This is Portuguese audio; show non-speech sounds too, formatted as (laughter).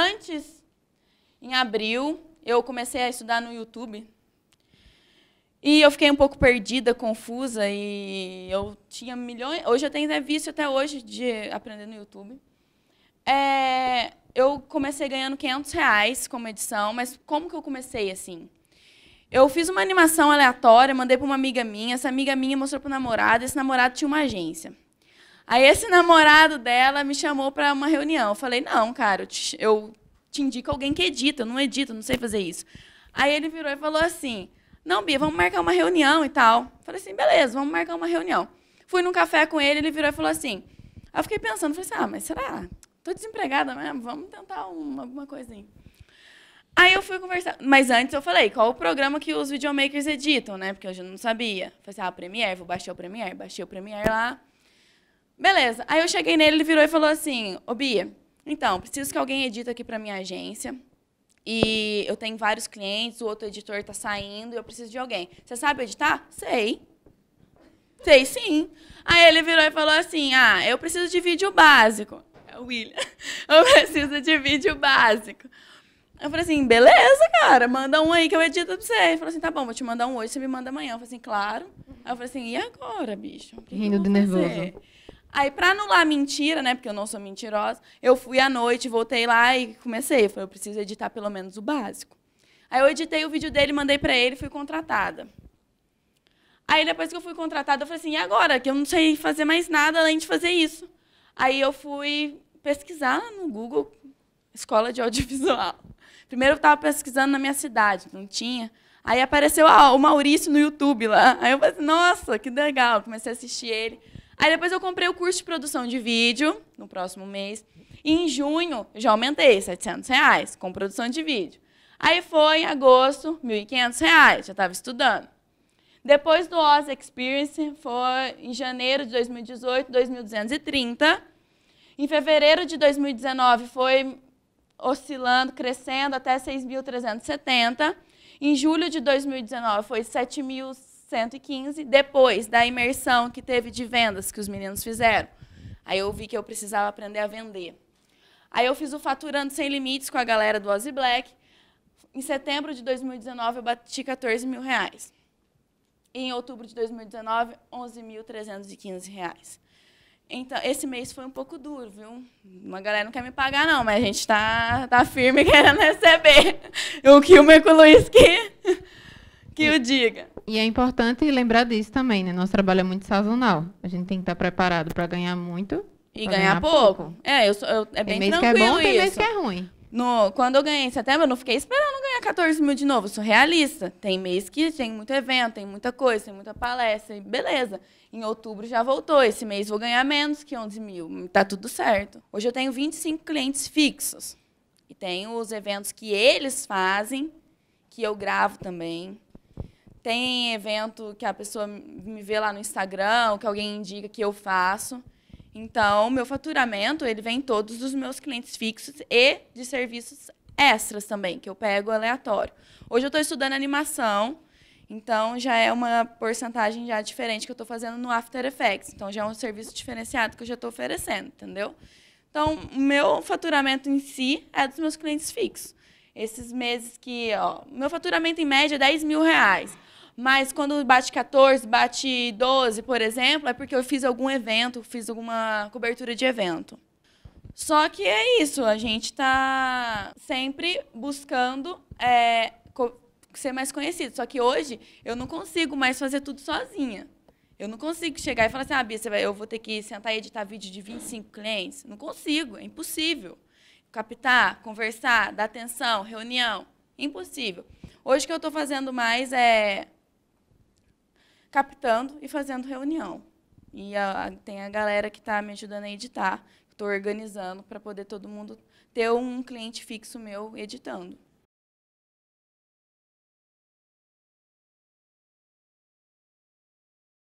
Antes, em abril, eu comecei a estudar no YouTube. E eu fiquei um pouco perdida, confusa, e eu tinha milhões. Hoje eu tenho vício até hoje de aprender no YouTube. É, eu comecei ganhando 500 reais como edição, mas como que eu comecei assim? Eu fiz uma animação aleatória, mandei para uma amiga minha, essa amiga minha mostrou para o namorado, esse namorado tinha uma agência. Aí esse namorado dela me chamou para uma reunião. Eu falei, não, cara, eu te, eu te indico alguém que edita, eu não edito, não sei fazer isso. Aí ele virou e falou assim, não, Bia, vamos marcar uma reunião e tal. Eu falei assim, beleza, vamos marcar uma reunião. Fui num café com ele, ele virou e falou assim, aí eu fiquei pensando, falei assim, ah, mas será? Tô desempregada mesmo, vamos tentar alguma coisinha. Aí eu fui conversar. Mas antes eu falei, qual o programa que os videomakers editam, né? Porque eu já não sabia. Falei assim, ah, Premiere, vou baixar o Premiere. Baixei o Premiere lá. Beleza. Aí eu cheguei nele, ele virou e falou assim: Ô Bia, então, preciso que alguém edita aqui para minha agência. E eu tenho vários clientes, o outro editor está saindo, eu preciso de alguém. Você sabe editar? Sei. Sei sim. Aí ele virou e falou assim: Ah, eu preciso de vídeo básico. É o William. (laughs) Eu preciso de vídeo básico. Eu falei assim, beleza, cara, manda um aí que eu edito pra você. Ele falou assim, tá bom, vou te mandar um hoje, você me manda amanhã. Eu falei assim, claro. Aí eu falei assim, e agora, bicho? Rindo de nervoso. Aí, pra anular a mentira, né? Porque eu não sou mentirosa, eu fui à noite, voltei lá e comecei. Eu falei, eu preciso editar pelo menos o básico. Aí eu editei o vídeo dele, mandei para ele, fui contratada. Aí depois que eu fui contratada, eu falei assim, e agora? Que eu não sei fazer mais nada além de fazer isso. Aí eu fui pesquisar no Google Escola de Audiovisual. Primeiro eu estava pesquisando na minha cidade, não tinha. Aí apareceu ah, o Maurício no YouTube lá. Aí eu falei, assim, nossa, que legal. Comecei a assistir ele. Aí depois eu comprei o curso de produção de vídeo no próximo mês. E em junho já aumentei 700 reais com produção de vídeo. Aí foi em agosto, 1.500 reais, já estava estudando. Depois do Oz Experience, foi em janeiro de 2018, 2.230. Em fevereiro de 2019 foi oscilando, crescendo até 6.370. Em julho de 2019 foi 7.000 115, depois da imersão que teve de vendas que os meninos fizeram. Aí eu vi que eu precisava aprender a vender. Aí eu fiz o Faturando Sem Limites com a galera do Ozzy Black. Em setembro de 2019, eu bati 14 mil reais. E em outubro de 2019, 11.315 reais. Então, esse mês foi um pouco duro, viu? Uma galera não quer me pagar, não, mas a gente tá, tá firme (laughs) querendo receber o que o Mico Luiz que, que o diga. E é importante lembrar disso também, né? Nosso trabalho é muito sazonal. A gente tem que estar preparado para ganhar muito. E ganhar, ganhar pouco. pouco. É, eu, eu é bem tem mês que é bom, Tem mês que é ruim. No, quando eu ganhei em setembro, eu não fiquei esperando ganhar 14 mil de novo. Sou realista. Tem mês que tem muito evento, tem muita coisa, tem muita palestra. E beleza. Em outubro já voltou. Esse mês vou ganhar menos que 11 mil. Tá tudo certo. Hoje eu tenho 25 clientes fixos. E tenho os eventos que eles fazem, que eu gravo também. Tem evento que a pessoa me vê lá no Instagram, que alguém indica que eu faço. Então, meu faturamento, ele vem todos dos meus clientes fixos e de serviços extras também, que eu pego aleatório. Hoje eu estou estudando animação, então já é uma porcentagem já diferente que eu estou fazendo no After Effects. Então já é um serviço diferenciado que eu já estou oferecendo, entendeu? Então, o meu faturamento em si é dos meus clientes fixos esses meses que, ó, meu faturamento em média é 10 mil reais. Mas quando bate 14, bate 12, por exemplo, é porque eu fiz algum evento, fiz alguma cobertura de evento. Só que é isso, a gente está sempre buscando é, ser mais conhecido. Só que hoje eu não consigo mais fazer tudo sozinha. Eu não consigo chegar e falar assim, ah, Bia, eu vou ter que sentar e editar vídeo de 25 clientes. Não consigo, é impossível captar, conversar, dar atenção, reunião. Impossível. Hoje o que eu estou fazendo mais é captando e fazendo reunião. E a, tem a galera que está me ajudando a editar, estou organizando para poder todo mundo ter um cliente fixo meu editando.